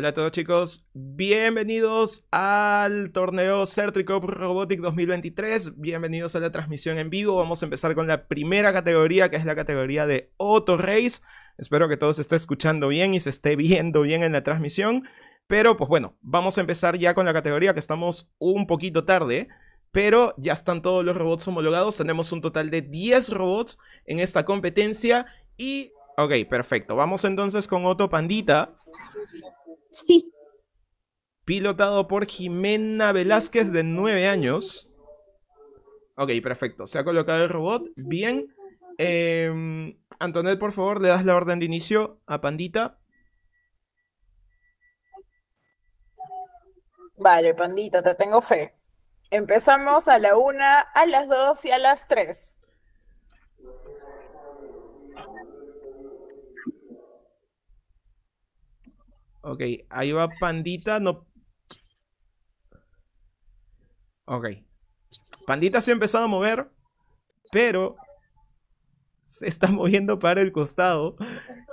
Hola a todos chicos, bienvenidos al torneo Certricop Robotic 2023, bienvenidos a la transmisión en vivo, vamos a empezar con la primera categoría que es la categoría de Auto Race, espero que todo se esté escuchando bien y se esté viendo bien en la transmisión, pero pues bueno, vamos a empezar ya con la categoría que estamos un poquito tarde, pero ya están todos los robots homologados, tenemos un total de 10 robots en esta competencia y... Ok, perfecto, vamos entonces con Otto Pandita Sí. Pilotado por Jimena Velázquez de nueve años. Ok, perfecto. Se ha colocado el robot. Bien. Eh, por favor, le das la orden de inicio a Pandita. Vale, Pandita, te tengo fe. Empezamos a la una, a las dos y a las tres Ok, ahí va Pandita, no... Ok. Pandita se ha empezado a mover, pero se está moviendo para el costado.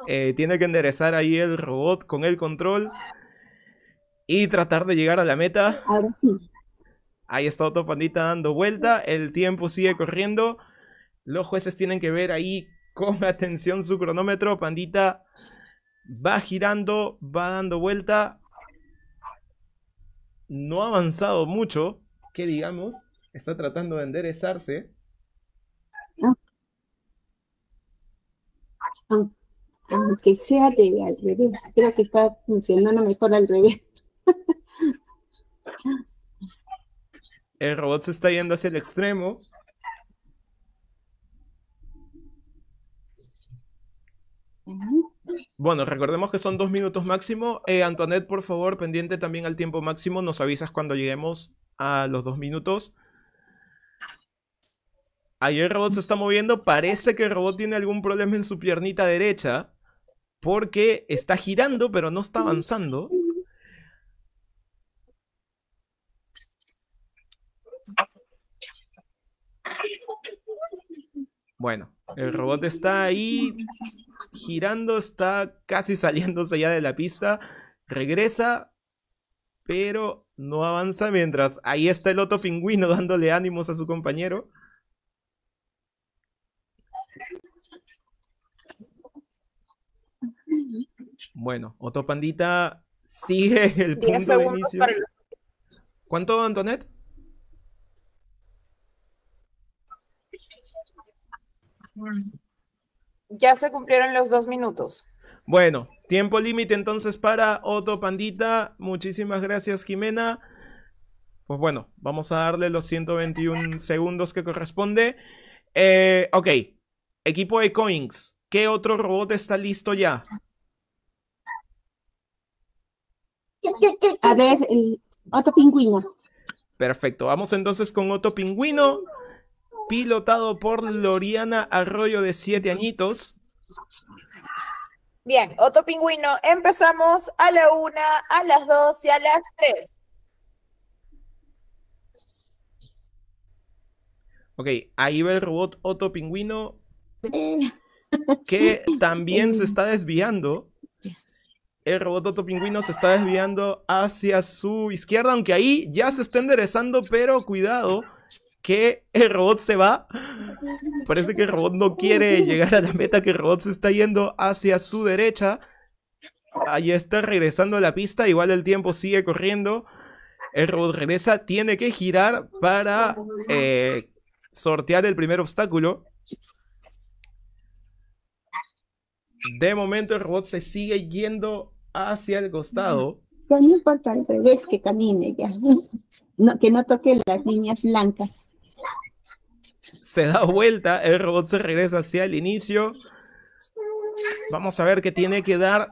Eh, tiene que enderezar ahí el robot con el control y tratar de llegar a la meta. Ahí está otro pandita dando vuelta, el tiempo sigue corriendo. Los jueces tienen que ver ahí con atención su cronómetro. Pandita Va girando, va dando vuelta. No ha avanzado mucho, que digamos. Está tratando de enderezarse. Aunque sea de al revés, creo que está funcionando mejor al revés. El robot se está yendo hacia el extremo. Bueno, recordemos que son dos minutos máximo. Eh, Antoinette, por favor, pendiente también al tiempo máximo. Nos avisas cuando lleguemos a los dos minutos. Ahí el robot se está moviendo. Parece que el robot tiene algún problema en su piernita derecha. Porque está girando, pero no está avanzando. Bueno, el robot está ahí girando, está casi saliéndose ya de la pista, regresa, pero no avanza mientras ahí está el otro pingüino dándole ánimos a su compañero. Bueno, otro Pandita sigue el punto de inicio. ¿Cuánto, Antonet? Ya se cumplieron los dos minutos. Bueno, tiempo límite entonces para Otto Pandita. Muchísimas gracias, Jimena. Pues bueno, vamos a darle los 121 segundos que corresponde. Eh, ok, equipo de Coins, ¿qué otro robot está listo ya? A ver, Otto Pingüino. Perfecto, vamos entonces con Otto Pingüino pilotado por Loriana Arroyo de siete añitos. Bien, Otto Pingüino, empezamos a la una, a las dos y a las tres. Ok, ahí va el robot Otto Pingüino, que también se está desviando. El robot Otto Pingüino se está desviando hacia su izquierda, aunque ahí ya se está enderezando, pero cuidado, que el robot se va. Parece que el robot no quiere llegar a la meta, que el robot se está yendo hacia su derecha. Ahí está regresando a la pista, igual el tiempo sigue corriendo. El robot regresa, tiene que girar para eh, sortear el primer obstáculo. De momento el robot se sigue yendo hacia el costado. Ya no importa al revés que camine, ya. que no toque las líneas blancas se da vuelta, el robot se regresa hacia el inicio. Vamos a ver qué tiene que dar.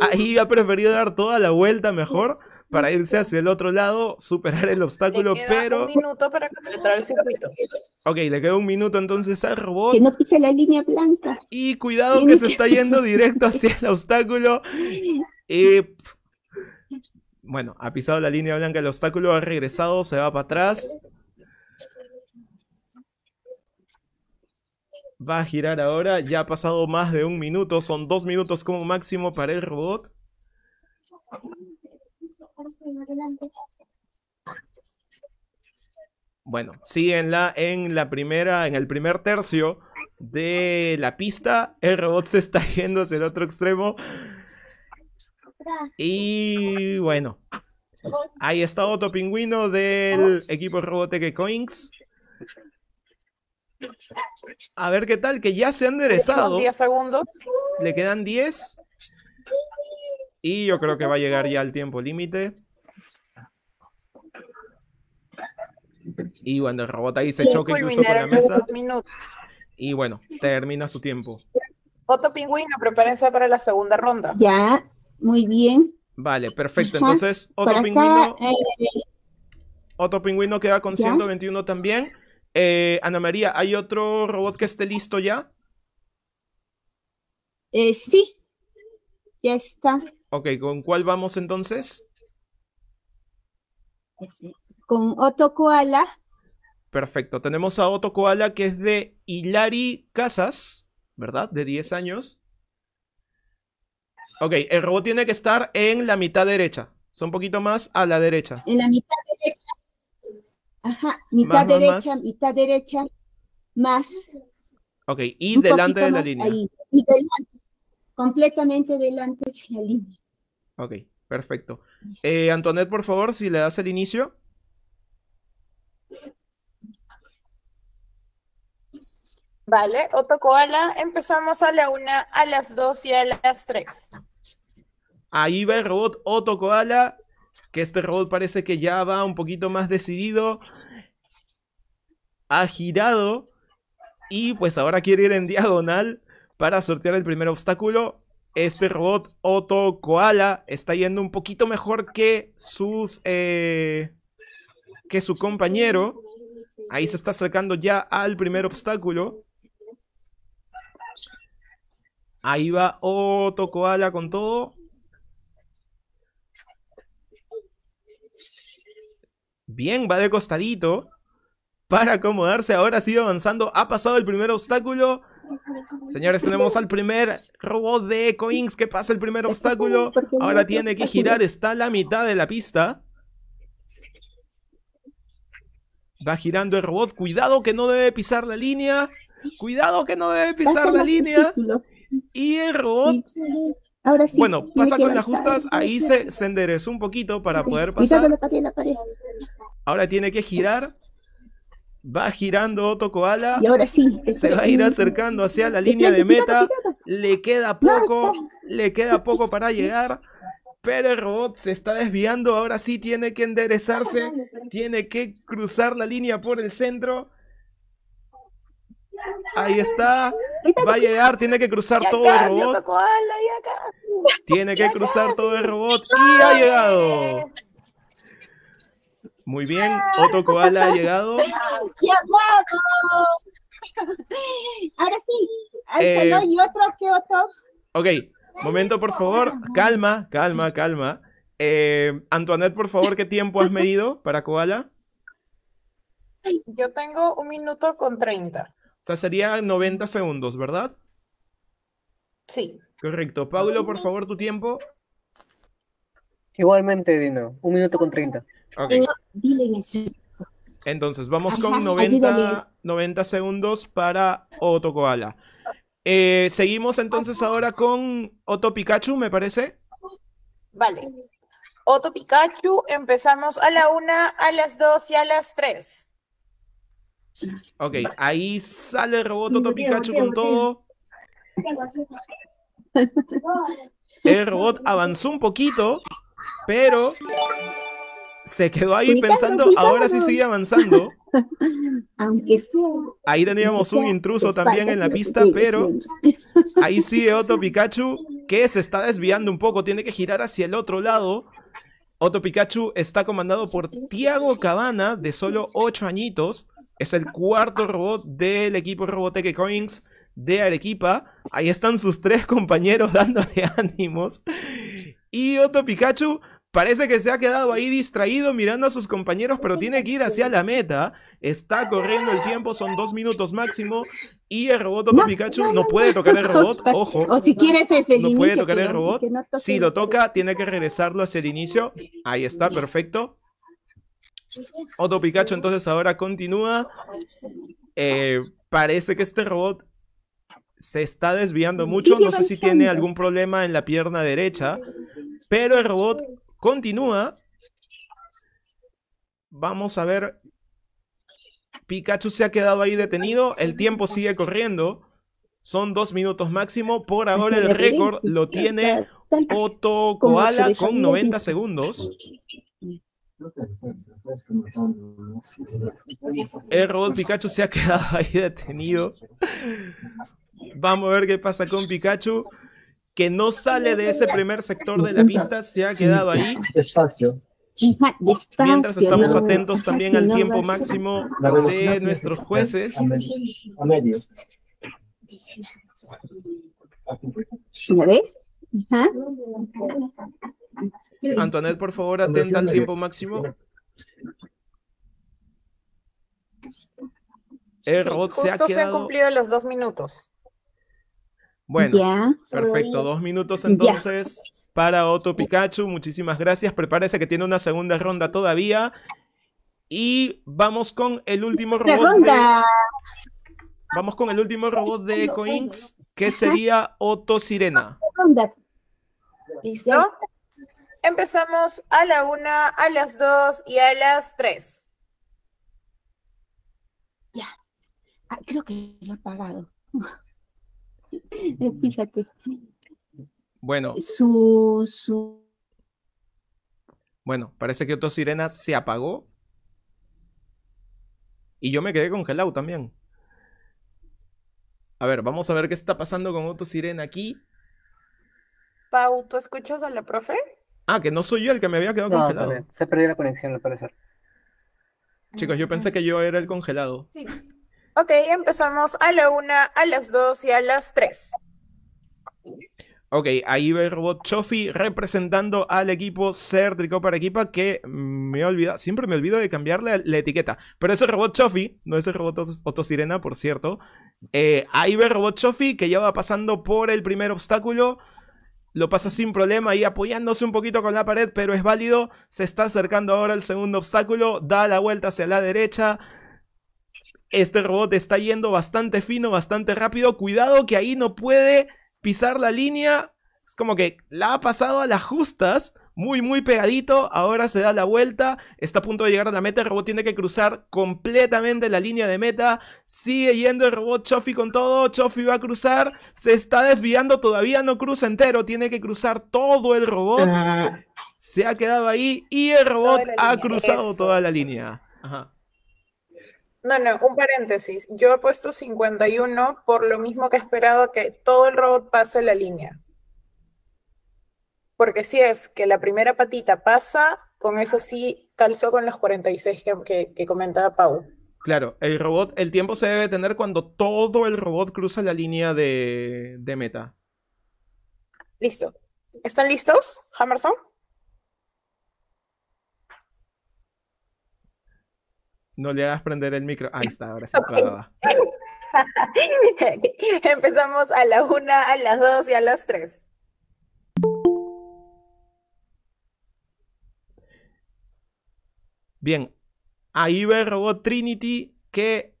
Ahí ha preferido dar toda la vuelta mejor para irse hacia el otro lado, superar el obstáculo, pero. Ok, le queda un minuto entonces al robot. Que no pise la línea blanca. Y cuidado que se está yendo directo hacia el obstáculo. bueno, ha pisado la línea blanca el obstáculo, ha regresado, se va para atrás. Va a girar ahora. Ya ha pasado más de un minuto. Son dos minutos como máximo para el robot. Bueno, síguenla en la primera, en el primer tercio de la pista. El robot se está yendo hacia el otro extremo. Y bueno, ahí está otro pingüino del equipo Robotec Coins. A ver qué tal, que ya se ha enderezado. 10 segundos. Le quedan 10. Y yo creo que va a llegar ya al tiempo límite. Y bueno, el robot ahí se choca incluso con la mesa. Y bueno, termina su tiempo. Otro pingüino, prepárense para la segunda ronda. Ya, muy bien. Vale, perfecto. Entonces, otro pingüino. Eh, otro pingüino queda con 121 también. Eh, Ana María, ¿hay otro robot que esté listo ya? Eh, sí, ya está. Ok, ¿con cuál vamos entonces? Con Otto Koala. Perfecto, tenemos a Otto Koala que es de Hilari Casas, ¿verdad? De 10 años. Ok, el robot tiene que estar en la mitad derecha. Son un poquito más a la derecha. En la mitad derecha. Ajá, mitad derecha, mitad derecha, más. Ok, y delante de la línea. Ahí. Y delante, completamente delante de la línea. Ok, perfecto. Eh, Antoinette, por favor, si le das el inicio. Vale, Otokoala, empezamos a la una, a las dos y a las tres. Ahí va el robot Otokoala que este robot parece que ya va un poquito más decidido, ha girado y pues ahora quiere ir en diagonal para sortear el primer obstáculo. Este robot Otto Koala está yendo un poquito mejor que sus eh, que su compañero. Ahí se está acercando ya al primer obstáculo. Ahí va Otto Koala con todo. Bien, va de costadito para acomodarse. Ahora sigue avanzando. Ha pasado el primer obstáculo. Señores, tenemos al primer robot de Coins que pasa el primer obstáculo. Ahora tiene que girar. Está a la mitad de la pista. Va girando el robot. Cuidado que no debe pisar la línea. Cuidado que no debe pisar la línea. Y el robot bueno, pasa con las justas, ahí se, enderezó un poquito para poder pasar. Ahora tiene que girar. Va girando Otto Koala. ahora Se este, va a ir acercando hacia la línea de meta. Le queda poco. Le queda poco para llegar. Pero el robot se está desviando. Ahora sí tiene que enderezarse. Tiene que cruzar la línea por el centro. Ahí está. Va a llegar, tiene que cruzar todo el robot. Tiene que cruzar todo el robot y ha llegado. Muy bien, ah, otro Koala ha llegado. Ahora sí, eh, y otro que otro. Ok, momento por favor, calma, calma, calma. Eh, Antoinette, por favor, ¿qué tiempo has medido para Koala? Yo tengo un minuto con treinta o sea, sería 90 segundos, ¿verdad? Sí. Correcto. Pablo, por favor, tu tiempo. Igualmente, Dino. Un minuto con 30. Entonces, vamos con 90, 90 segundos para Otokoala. Eh, seguimos entonces ahora con Otto Pikachu, me parece. Vale. Otto Pikachu, empezamos a la una, a las dos y a las tres. Ok, ahí sale el robot Pikachu con todo. El robot avanzó un poquito, pero se quedó ahí pensando, ahora sí sigue avanzando. Aunque Ahí teníamos un intruso también en la pista, pero ahí sigue otro Pikachu que se está desviando un poco, tiene que girar hacia el otro lado. Otro Pikachu está comandado por Tiago Cabana, de solo 8 añitos. Es el cuarto robot del equipo Robotech Coins de Arequipa. Ahí están sus tres compañeros dándole ánimos. Y otro Pikachu parece que se ha quedado ahí distraído mirando a sus compañeros, pero tiene que ir hacia la meta. Está corriendo el tiempo, son dos minutos máximo. Y el robot Otto Pikachu no, puede tocar el robot, ojo. O si quieres es el No puede tocar el robot. Si lo toca, tiene que regresarlo hacia el inicio. Ahí está, perfecto otro Pikachu entonces ahora continúa. Eh, parece que este robot se está desviando mucho. No sé si tiene algún problema en la pierna derecha. Pero el robot continúa. Vamos a ver. Pikachu se ha quedado ahí detenido. El tiempo sigue corriendo. Son dos minutos máximo. Por ahora el récord lo tiene Otto Koala con 90 segundos. El eh, robot Pikachu se ha quedado ahí detenido. Vamos a ver qué pasa con Pikachu. Que no sale de ese primer sector de la pista, se ha quedado ahí. Mientras estamos atentos también al tiempo máximo de nuestros jueces. A medio. Antonel, por favor, atenta el tiempo máximo. El eh, robot se ha quedado... se han cumplido los dos minutos. Bueno, perfecto. Dos minutos entonces para Otto Pikachu. Muchísimas gracias. Prepárese que tiene una segunda ronda todavía. Y vamos con el último robot. Vamos con el último robot de Coins, que sería Otto Sirena. ¿Listo? Empezamos a la una, a las dos y a las tres. Ya. Ah, creo que lo he apagado. Fíjate. Bueno. Su, su. Bueno, parece que otro sirena se apagó. Y yo me quedé congelado también. A ver, vamos a ver qué está pasando con otro Sirena aquí. Pau, ¿tú escuchas a la profe? Ah, que no soy yo el que me había quedado congelado. Se perdió la conexión, al parecer. Chicos, yo pensé que yo era el congelado. Sí. Ok, empezamos a la una, a las dos y a las tres. Ok, ahí ve Robot Chofi representando al equipo Cértrico para Equipa que me olvida, siempre me olvido de cambiarle la, etiqueta. Pero ese Robot Chofi, no es el Robot sirena, por cierto. Eh, ahí ve Robot Chofi que ya va pasando por el primer obstáculo lo pasa sin problema y apoyándose un poquito con la pared, pero es válido. Se está acercando ahora el segundo obstáculo, da la vuelta hacia la derecha. Este robot está yendo bastante fino, bastante rápido. Cuidado que ahí no puede pisar la línea. Es como que la ha pasado a las justas muy, muy pegadito. Ahora se da la vuelta. Está a punto de llegar a la meta. El robot tiene que cruzar completamente la línea de meta. Sigue yendo el robot Chofi con todo. Chofi va a cruzar. Se está desviando. Todavía no cruza entero. Tiene que cruzar todo el robot. Ah. Se ha quedado ahí y el robot ha cruzado toda la línea. No, no, un paréntesis. Yo he puesto 51 por lo mismo que he esperado que todo el robot pase la línea. Porque si es que la primera patita pasa, con eso sí calzó con los 46 que, que, comentaba Pau. Claro, el robot, el tiempo se debe tener cuando todo el robot cruza la línea de, meta. Listo. ¿Están listos, Hammerson? No le hagas prender el micro. Ahí está, ahora sí. Empezamos a la una, a las dos y a las tres. Bien, ahí ve el Robot Trinity que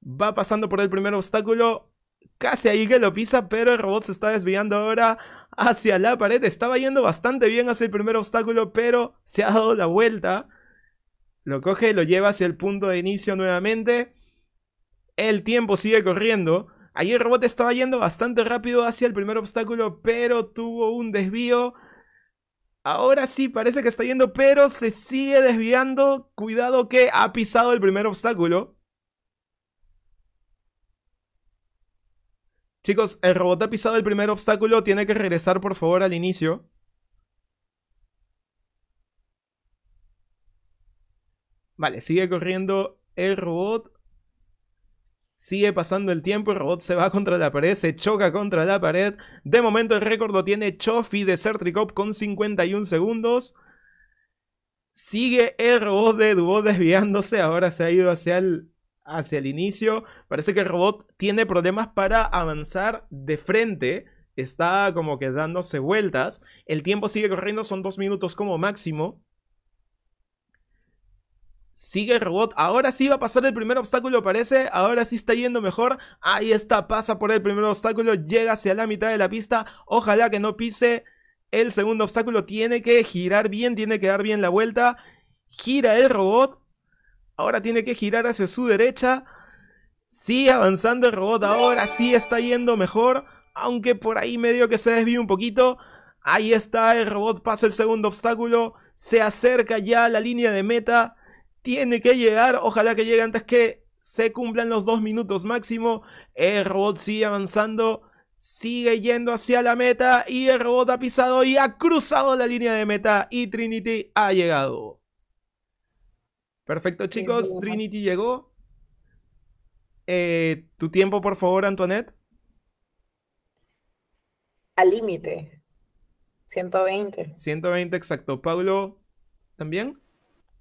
va pasando por el primer obstáculo. Casi ahí que lo pisa, pero el robot se está desviando ahora hacia la pared. Estaba yendo bastante bien hacia el primer obstáculo, pero se ha dado la vuelta. Lo coge, lo lleva hacia el punto de inicio nuevamente. El tiempo sigue corriendo. Ahí el robot estaba yendo bastante rápido hacia el primer obstáculo, pero tuvo un desvío. Ahora sí, parece que está yendo, pero se sigue desviando. Cuidado que ha pisado el primer obstáculo. Chicos, el robot ha pisado el primer obstáculo. Tiene que regresar, por favor, al inicio. Vale, sigue corriendo el robot. Sigue pasando el tiempo, el robot se va contra la pared, se choca contra la pared. De momento el récord lo tiene Chofi de Certricop con 51 segundos. Sigue el robot de Dubot desviándose, ahora se ha ido hacia el, hacia el inicio. Parece que el robot tiene problemas para avanzar de frente. Está como que dándose vueltas. El tiempo sigue corriendo, son dos minutos como máximo. Sigue el robot. Ahora sí va a pasar el primer obstáculo, parece. Ahora sí está yendo mejor. Ahí está, pasa por el primer obstáculo. Llega hacia la mitad de la pista. Ojalá que no pise el segundo obstáculo. Tiene que girar bien, tiene que dar bien la vuelta. Gira el robot. Ahora tiene que girar hacia su derecha. Sigue avanzando el robot. Ahora sí está yendo mejor. Aunque por ahí medio que se desvíe un poquito. Ahí está, el robot pasa el segundo obstáculo. Se acerca ya a la línea de meta tiene que llegar. Ojalá que llegue antes que se cumplan los dos minutos máximo. El robot sigue avanzando. Sigue yendo hacia la meta y el robot ha pisado y ha cruzado la línea de meta y Trinity ha llegado. Perfecto chicos, Trinity llegó. Eh, tu tiempo por favor, Antoinette. Al límite. 120. 120, exacto. Pablo, ¿también?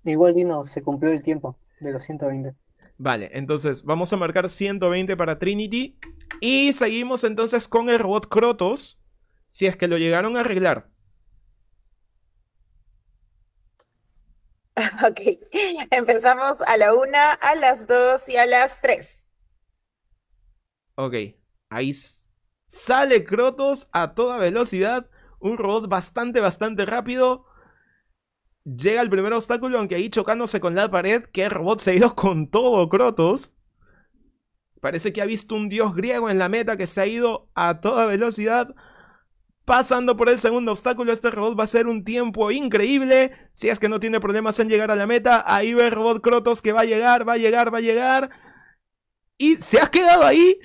Igual Dino, se cumplió el tiempo de los 120. Vale, entonces vamos a marcar 120 para Trinity. Y seguimos entonces con el robot Crotos. Si es que lo llegaron a arreglar. Ok, empezamos a la una a las dos y a las 3. Ok, ahí sale Crotos a toda velocidad. Un robot bastante, bastante rápido. Llega el primer obstáculo, aunque ahí chocándose con la pared, que robot se ha ido con todo, Crotos. Parece que ha visto un dios griego en la meta que se ha ido a toda velocidad. Pasando por el segundo obstáculo, este robot va a ser un tiempo increíble. Si es que no tiene problemas en llegar a la meta, ahí ve el robot Crotos que va a llegar, va a llegar, va a llegar. Y se ha quedado ahí,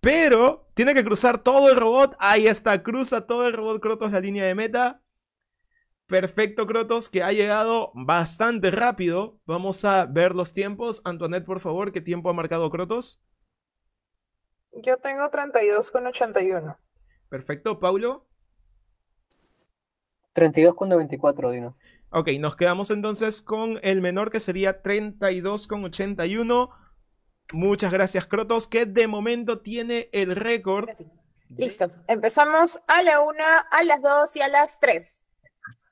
pero tiene que cruzar todo el robot. Ahí está, cruza todo el robot Crotos la línea de meta. Perfecto, Crotos, que ha llegado bastante rápido. Vamos a ver los tiempos. Antoinette, por favor, ¿qué tiempo ha marcado Crotos? Yo tengo 32,81. Perfecto, Paulo. 32,94, Dino. Ok, nos quedamos entonces con el menor que sería 32,81. Muchas gracias, Crotos, que de momento tiene el récord. Listo, empezamos a la 1, a las 2 y a las 3.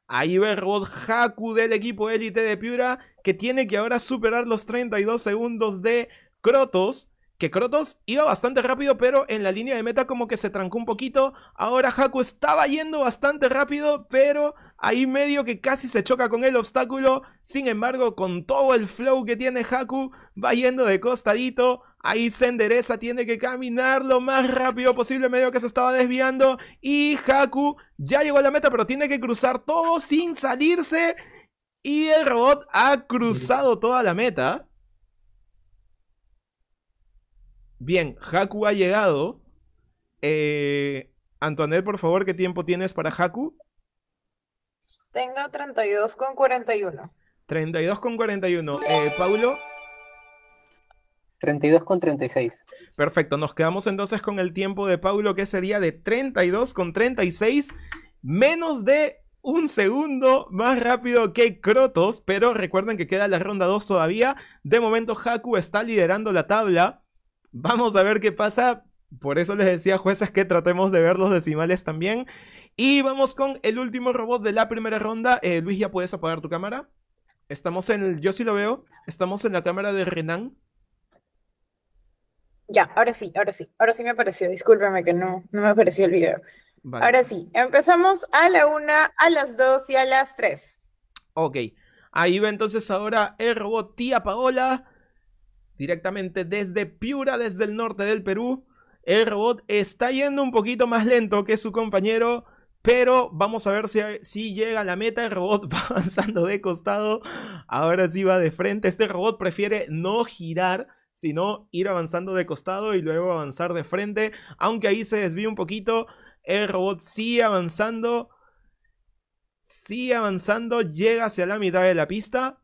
Ahí ve robot Haku del equipo élite de Piura, que tiene que ahora superar los 32 segundos de Crotos. Que Crotos iba bastante rápido, pero en la línea de meta como que se trancó un poquito. Ahora Haku estaba yendo bastante rápido, pero ahí medio que casi se choca con el obstáculo. Sin embargo, con todo el flow que tiene Haku, va yendo de costadito. Ahí se endereza, tiene que caminar lo más rápido posible, medio que se estaba desviando. Y Haku ya llegó a la meta, pero tiene que cruzar todo sin salirse. Y el robot ha cruzado toda la meta. Bien, Haku ha llegado. Eh, por favor, ¿qué tiempo tienes para Haku? Tengo 32'41. 32'41. Eh, Paulo. 32 con 36. Perfecto, nos quedamos entonces con el tiempo de Paulo que sería de 32 con 36, menos de un segundo más rápido que Crotos, pero recuerden que queda la ronda 2 todavía. De momento Haku está liderando la tabla. Vamos a ver qué pasa. Por eso les decía jueces que tratemos de ver los decimales también. Y vamos con el último robot de la primera ronda. Eh, Luis, ya puedes apagar tu cámara. Estamos en yo sí lo veo. Estamos en la cámara de Renan. Ya, ahora sí, ahora sí, ahora sí me apareció. Discúlpeme que no, no me apareció el video. Ahora sí, empezamos a la una, a las dos y a las tres. Ok, ahí va entonces ahora el robot Tía Paola, directamente desde Piura, desde el norte del Perú. El robot está yendo un poquito más lento que su compañero, pero vamos a ver si, si llega a la meta. El robot va avanzando de costado, ahora sí va de frente. Este robot prefiere no girar sino ir avanzando de costado y luego avanzar de frente. Aunque ahí se desvía un poquito, el robot sigue avanzando, sigue avanzando, llega hacia la mitad de la pista,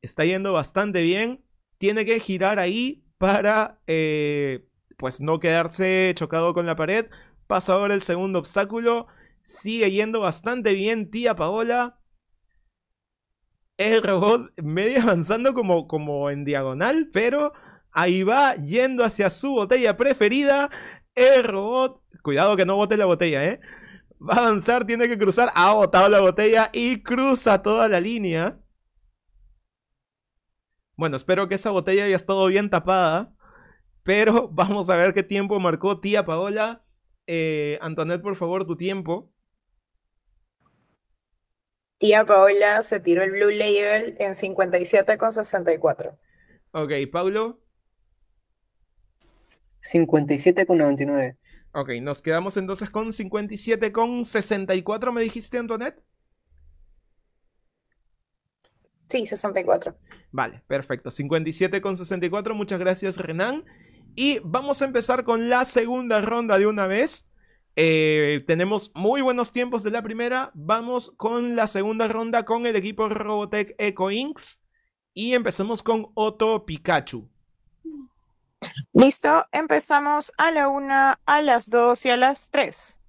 está yendo bastante bien, tiene que girar ahí para eh, pues no quedarse chocado con la pared. Pasa ahora el segundo obstáculo, sigue yendo bastante bien tía Paola el robot medio avanzando como, como en diagonal, pero ahí va yendo hacia su botella preferida. El robot, cuidado que no bote la botella, ¿eh? Va a avanzar, tiene que cruzar. Ha botado la botella y cruza toda la línea. Bueno, espero que esa botella haya estado bien tapada. Pero vamos a ver qué tiempo marcó tía Paola. Eh, Antonet, por favor, tu tiempo. Tía Paola se tiró el Blue Label en 57,64. Ok, Paulo. 57,99. Ok, nos quedamos entonces con 57,64, me dijiste, Antoinette. Sí, 64. Vale, perfecto. 57,64, muchas gracias, Renan. Y vamos a empezar con la segunda ronda de una vez. Eh, tenemos muy buenos tiempos de la primera. Vamos con la segunda ronda con el equipo Robotech Eco Inks. Y empezamos con Otto Pikachu. Listo, empezamos a la una, a las dos y a las tres.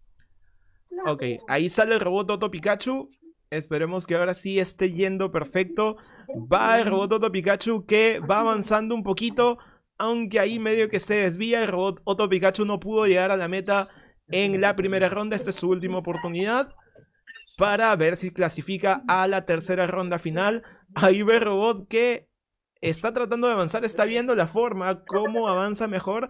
Ok, ahí sale el robot Otto Pikachu. Esperemos que ahora sí esté yendo perfecto. Va el robot Otto Pikachu que va avanzando un poquito. Aunque ahí medio que se desvía, el robot Otto Pikachu no pudo llegar a la meta en la primera ronda. Esta es su última oportunidad para ver si clasifica a la tercera ronda final. Ahí ve Robot que está tratando de avanzar, está viendo la forma, cómo avanza mejor.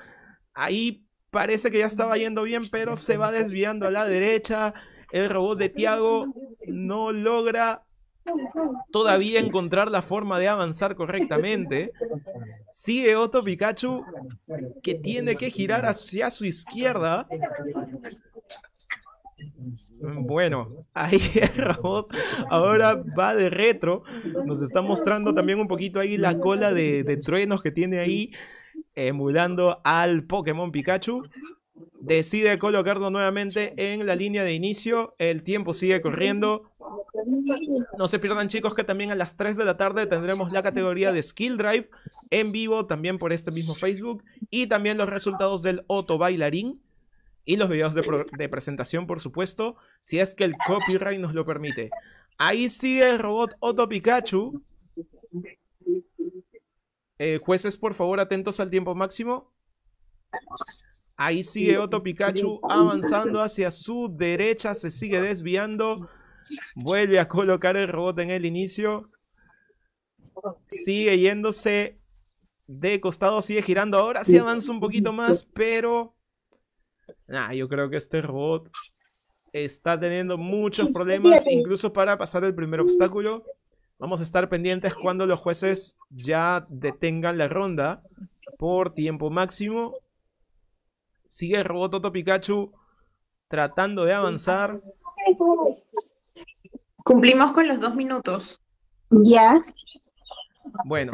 Ahí parece que ya estaba yendo bien, pero se va desviando a la derecha. El robot de Tiago no logra todavía encontrar la forma de avanzar correctamente. Sigue otro Pikachu que tiene que girar hacia su izquierda. Bueno, ahí ahora va de retro. Nos está mostrando también un poquito ahí la cola de, de truenos que tiene ahí, emulando al Pokémon Pikachu. Decide colocarlo nuevamente en la línea de inicio. El tiempo sigue corriendo. No se pierdan chicos que también a las 3 de la tarde tendremos la categoría de Skill Drive en vivo también por este mismo Facebook y también los resultados del Otto Bailarín y los videos de, presentación por supuesto si es que el copyright nos lo permite. Ahí sigue el robot Otto Pikachu. Eh, jueces, por favor, atentos al tiempo máximo. Ahí sigue Otto Pikachu avanzando hacia su derecha, se sigue desviando. Vuelve a colocar el robot en el inicio. Sigue yéndose de costado, sigue girando. Ahora sí avanza un poquito más, pero... yo creo que este robot está teniendo muchos problemas, incluso para pasar el primer obstáculo. Vamos a estar pendientes cuando los jueces ya detengan la ronda por tiempo máximo. Sigue el robot Otto Pikachu tratando de avanzar. Cumplimos con los dos minutos. Ya. Bueno,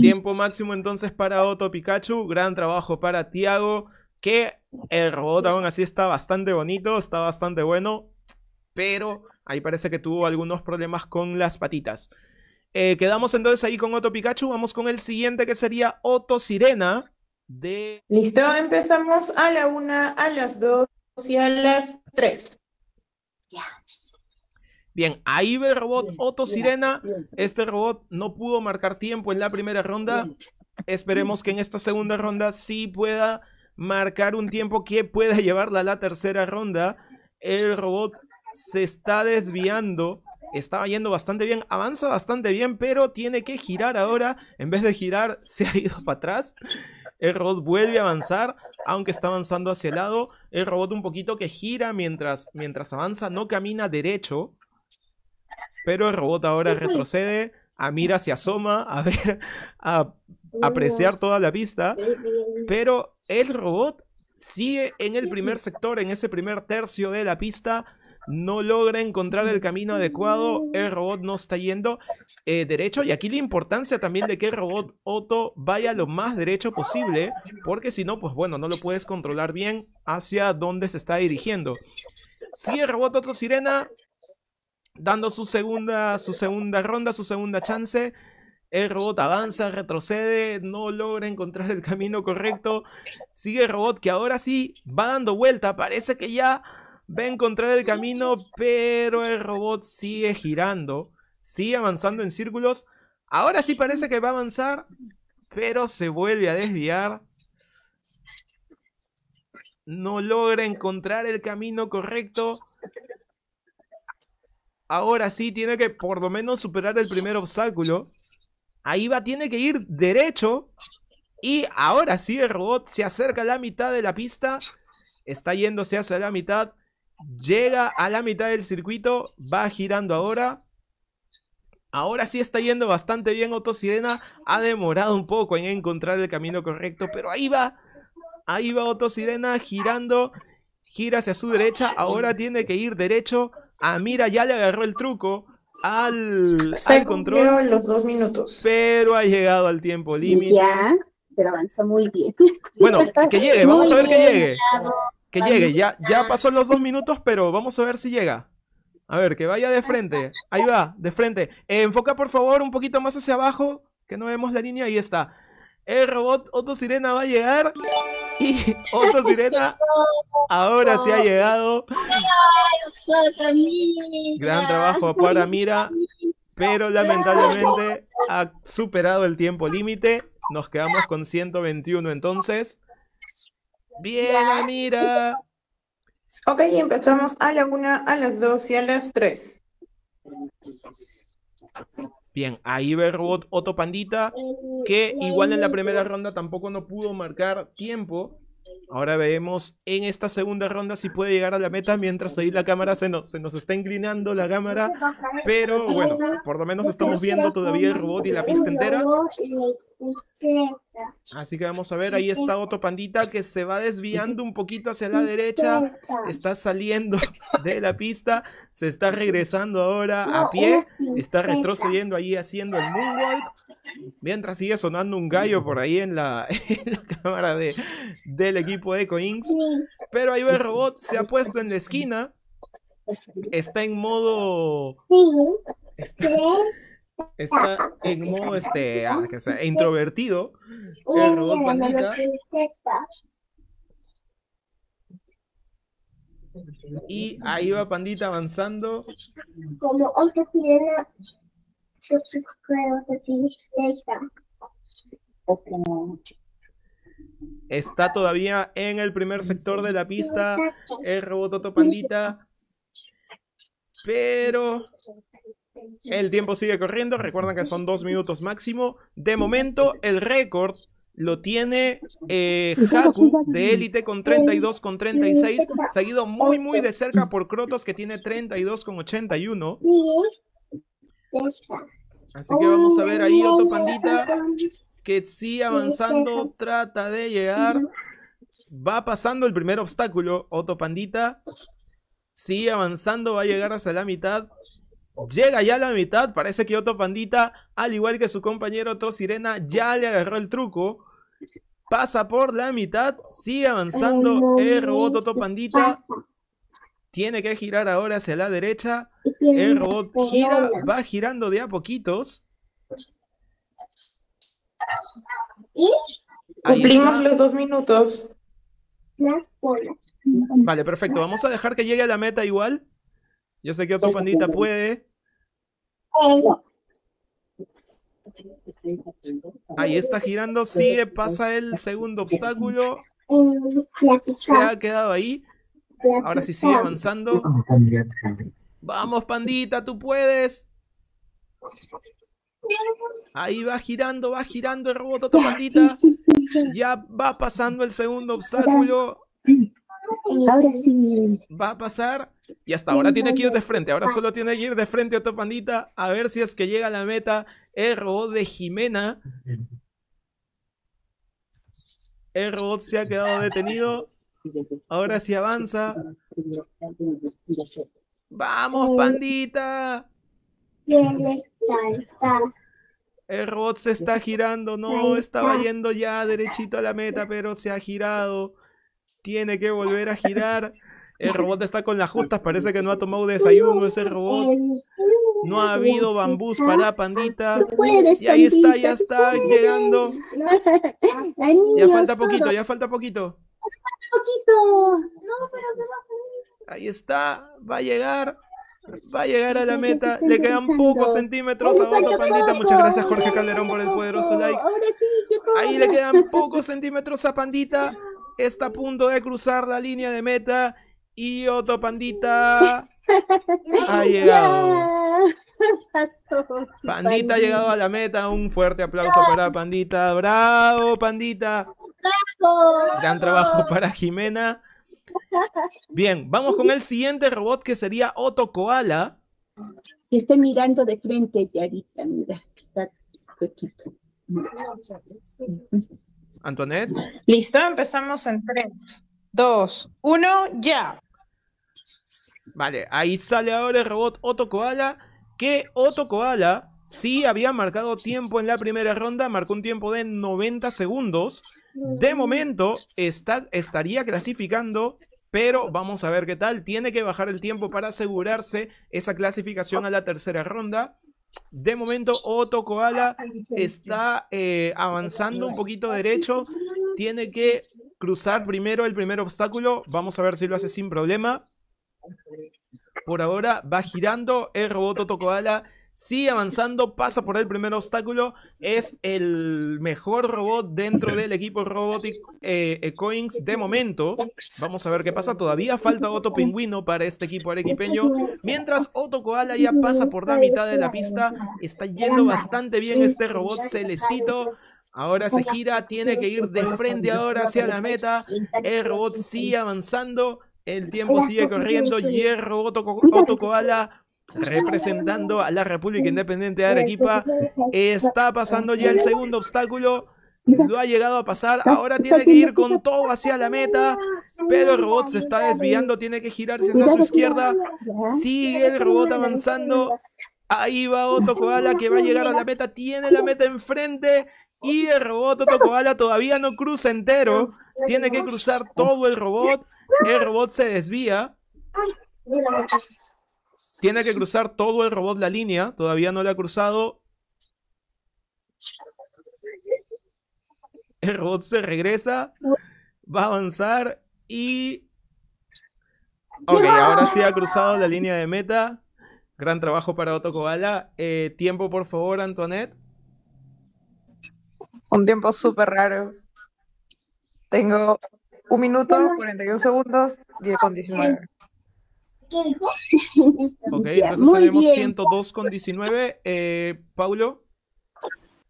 tiempo máximo entonces para Otto Pikachu. Gran trabajo para Tiago. Que el robot aún así está bastante bonito, está bastante bueno. Pero ahí parece que tuvo algunos problemas con las patitas. Eh, quedamos entonces ahí con Otto Pikachu. Vamos con el siguiente que sería Otto Sirena. De... Listo, empezamos a la una, a las dos y a las tres. Ya. Bien, ahí ve el robot Otto Sirena. Este robot no pudo marcar tiempo en la primera ronda. Esperemos que en esta segunda ronda sí pueda marcar un tiempo que pueda llevarla a la tercera ronda. El robot se está desviando. Estaba yendo bastante bien, avanza bastante bien, pero tiene que girar ahora. En vez de girar, se ha ido para atrás. El robot vuelve a avanzar, aunque está avanzando hacia el lado. El robot un poquito que gira mientras, mientras avanza, no camina derecho. Pero el robot ahora pues. retrocede, a mira se asoma a ver, a apreciar toda la pista, Pero el robot sigue en el primer sector, en ese primer tercio de la pista. No logra encontrar el camino adecuado. El mm. robot no está yendo eh, derecho. Y aquí la importancia también de que el robot Otto vaya lo más derecho posible. Porque si no, pues bueno, no lo puedes controlar bien hacia dónde se está dirigiendo. Sigue el robot Otto Sirena dando su segunda, su segunda ronda, su segunda chance. El robot avanza, retrocede, no logra encontrar el camino correcto. Sigue el robot que ahora sí va dando vuelta. Parece que ya va a encontrar el camino, pero el robot sigue girando, sigue avanzando en círculos. Ahora sí parece que va a avanzar, pero se vuelve a desviar. No logra encontrar el camino correcto. Ahora sí tiene que por lo menos superar el primer obstáculo. Ahí va, tiene que ir derecho. Y ahora sí el robot se acerca a la mitad de la pista. Está yéndose hacia la mitad. Llega a la mitad del circuito. Va girando ahora. Ahora sí está yendo bastante bien Sirena. Ha demorado un poco en encontrar el camino correcto. Pero ahí va. Ahí va Sirena girando. Gira hacia su derecha. Ahora tiene que ir derecho. Ah, mira, ya le agarró el truco al, Se al control. los dos minutos. Pero ha llegado al tiempo límite. Ya, pero avanza muy bien. Bueno, que llegue, vamos a ver que llegue. que llegue, ya, ya pasó los dos minutos, pero vamos a ver si llega. A ver, que vaya de frente. Ahí va, de frente. enfoca por favor un poquito más hacia abajo, que no vemos la línea. Ahí está. El robot Otto Sirena va a llegar. Otro Sirena ahora se ha llegado. Gran trabajo para Mira, pero lamentablemente ha superado el tiempo límite. Nos quedamos con 121 entonces. Bien, Amira. Ok, empezamos a la una a las dos y a las 3. Bien, ahí ve el robot Otopandita, Pandita, eh, que igual en la primera ronda tampoco no pudo marcar tiempo. Ahora vemos en esta segunda ronda si puede llegar a la meta, mientras ahí la cámara se nos, se nos está inclinando la cámara. Pero bueno, por lo menos estamos viendo todavía el robot y la pista entera. Así que vamos a ver, ahí está otro pandita que se va desviando un poquito hacia la derecha, está saliendo de la pista, se está regresando ahora a pie, está retrocediendo ahí haciendo el moonwalk, mientras sigue sonando un gallo por ahí en la, cámara de, del equipo de Coins, pero ahí va el robot, se ha puesto en la esquina, está en modo está en modo este, ah, introvertido. El robot pandita. y ahí va Pandita avanzando. Como Está todavía en el primer sector de la pista el robototo Pandita. Pero el tiempo sigue corriendo. Recuerdan que son dos minutos máximo. De momento, el récord lo tiene eh, Haku de élite con 32 con seguido muy muy de cerca por Crotos que tiene 32 con 81. Así que vamos a ver ahí otro pandita que sigue avanzando trata de llegar. Va pasando el primer obstáculo, Otopandita Pandita. Sigue avanzando, va a llegar hasta la mitad. Llega ya a la mitad, parece que otro Pandita, al igual que su compañero Otro Sirena, ya le agarró el truco. Pasa por la mitad, sigue avanzando el robot Otto Pandita. Tiene que girar ahora hacia la derecha. El robot gira, va girando de a poquitos. Cumplimos los dos minutos. Vale, perfecto. Vamos a dejar que llegue a la meta igual. Yo sé que otro pandita puede. Ahí está girando, sigue, pasa el segundo obstáculo. Se ha quedado ahí. Ahora sí sigue avanzando. Vamos, pandita, tú puedes. Ahí va girando, va girando el robot, otra pandita. Ya va pasando el segundo obstáculo. Ahora sí, Va a pasar y hasta ahora tiene que ir de frente. Ahora ah. solo tiene que ir de frente a pandita a ver si es que llega a la meta. El robot de Jimena. El robot se ha quedado detenido. Ahora sí avanza. ¡Vamos, pandita! El robot se está girando, no, estaba yendo ya derechito a la meta, pero se ha girado. Tiene que volver a girar. El robot está con las justas, parece que no ha tomado desayuno ese robot. No ha habido bambús para pandita. Y ahí está, ya está llegando. Ya falta poquito, ya falta poquito. Ahí está, va a llegar. Va a llegar a la meta. Le quedan pocos centímetros a otro Pandita. Muchas gracias, Jorge Calderón, por el poderoso like. Ahí le quedan pocos centímetros a Pandita está a punto de cruzar la línea de meta y Otto Pandita ha llegado. Pandita ha llegado a la meta. Un fuerte aplauso para Pandita. Bravo, Pandita. Gran trabajo para Jimena. Bien, vamos con el siguiente robot que sería Otto Koala. Que esté mirando de frente, Yarita, mira, está poquito. Antoinette. Listo, empezamos en 3, 2, 1, ya. Vale, ahí sale ahora el robot Otto Koala, que Otto Koala sí había marcado tiempo en la primera ronda, marcó un tiempo de 90 segundos. De momento está, estaría clasificando, pero vamos a ver qué tal. Tiene que bajar el tiempo para asegurarse esa clasificación a la tercera ronda. De momento, Otto Koala está eh, avanzando un poquito derecho. Tiene que cruzar primero el primer obstáculo. Vamos a ver si lo hace sin problema. Por ahora va girando el robot Otto Koala Sigue avanzando, pasa por el primer obstáculo. Es el mejor robot dentro del equipo Robotic eh, Coins de momento. Vamos a ver qué pasa. Todavía falta otro Pingüino para este equipo arequipeño. Mientras Otto Koala ya pasa por la mitad de la pista. Está yendo bastante bien este robot celestito. Ahora se gira, tiene que ir de frente ahora hacia la meta. El robot sigue avanzando. El tiempo sigue corriendo. Y el robot Otto Koala representando a la República Independiente de Arequipa. Está pasando ya el segundo obstáculo. Lo ha llegado a pasar. Ahora tiene que ir con todo hacia la meta. Pero el robot se está desviando. Tiene que girarse hacia su izquierda. Sigue el robot avanzando. Ahí va Otto Koala que va a llegar a la meta. Tiene la meta enfrente. Y el robot Otto todavía no cruza entero. Tiene que cruzar todo el robot. El robot se desvía. Tiene que cruzar todo el robot la línea, todavía no la ha cruzado. El robot se regresa, va a avanzar y... Ok, ahora sí ha cruzado la línea de meta. Gran trabajo para Otto eh, tiempo, por favor, Antoinette. Un tiempo súper raro. Tengo un minuto, 41 segundos, 10 con ok, este, entonces 102,19. Eh, Paulo.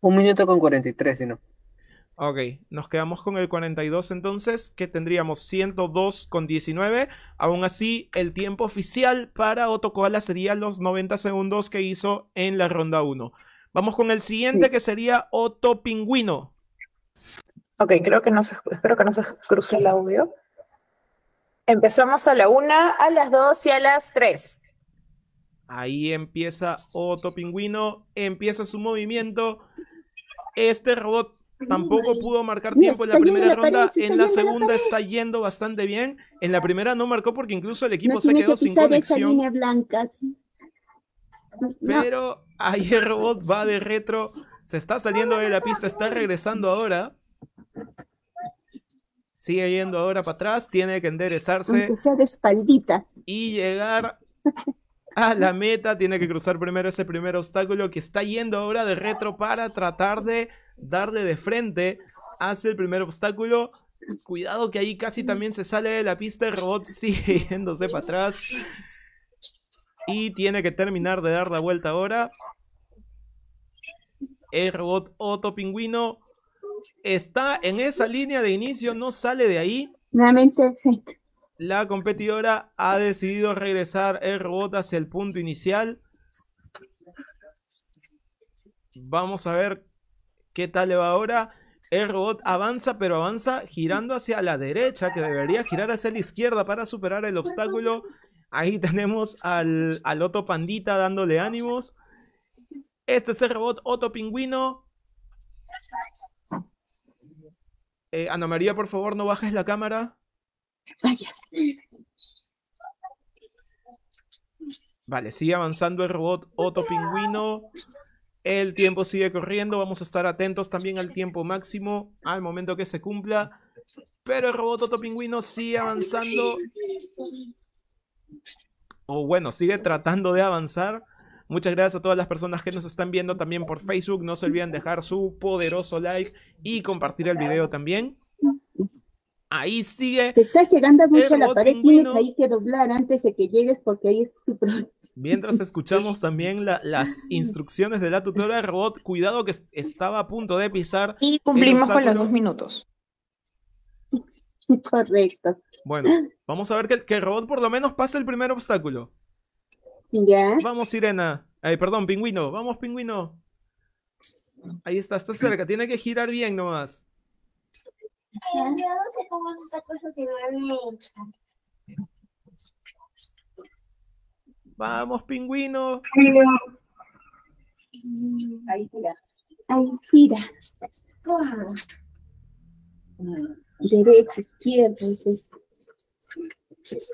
Un minuto con 43, si no. Ok, nos quedamos con el 42 entonces, que tendríamos 102 con 19 Aún así, el tiempo oficial para Otto Koala sería los 90 segundos que hizo en la ronda 1. Vamos con el siguiente, que sería Otto Pingüino. Ok, creo que no se, espero que no se el audio. Empezamos a la una, a las dos y a las tres. Ahí empieza Otto Pingüino, empieza su movimiento. Este robot tampoco pudo marcar tiempo en la primera ronda, en la segunda está yendo bastante bien. En la primera no marcó porque incluso el equipo se quedó sin conexión. Pero ahí el robot va de retro, se está saliendo de la pista, está regresando ahora sigue yendo ahora para atrás, tiene que enderezarse. Y llegar a la meta, tiene que cruzar primero ese primer obstáculo que está yendo ahora de retro para tratar de darle de frente hacia el primer obstáculo. Cuidado que ahí casi también se sale de la pista, el robot sigue yéndose para atrás. Y tiene que terminar de dar la vuelta ahora. El robot Otto Pingüino está en esa línea de inicio, no sale de ahí. La competidora ha decidido regresar el robot hacia el punto inicial. Vamos a ver qué tal le va ahora. El robot avanza, pero avanza girando hacia la derecha, que debería girar hacia la izquierda para superar el obstáculo. Ahí tenemos al, al Pandita dándole ánimos. Este es el robot Otto Pingüino. Eh, Ana María, por favor, no bajes la cámara. Vaya. Vale, sigue avanzando el robot Otto Pingüino. El tiempo sigue corriendo, vamos a estar atentos también al tiempo máximo, al momento que se cumpla. Pero el robot Otto Pingüino sigue avanzando. O bueno, sigue tratando de avanzar. Muchas gracias a todas las personas que nos están viendo también por Facebook. No se olviden dejar su poderoso like y compartir el video también. Ahí sigue. Te estás llegando mucho a la pared, tienes ahí que doblar antes de que llegues porque ahí es tu Mientras escuchamos también las instrucciones de la tutora robot, cuidado que estaba a punto de pisar. Y cumplimos con los dos minutos. Correcto. Bueno, vamos a ver que, que el robot por lo menos pase el primer obstáculo. Vamos, sirena. perdón, pingüino. Vamos, pingüino. Ahí está, está cerca. Tiene que girar bien nomás. Vamos, pingüino. Ahí gira. Ahí gira. Derecha, izquierda. Izquierda.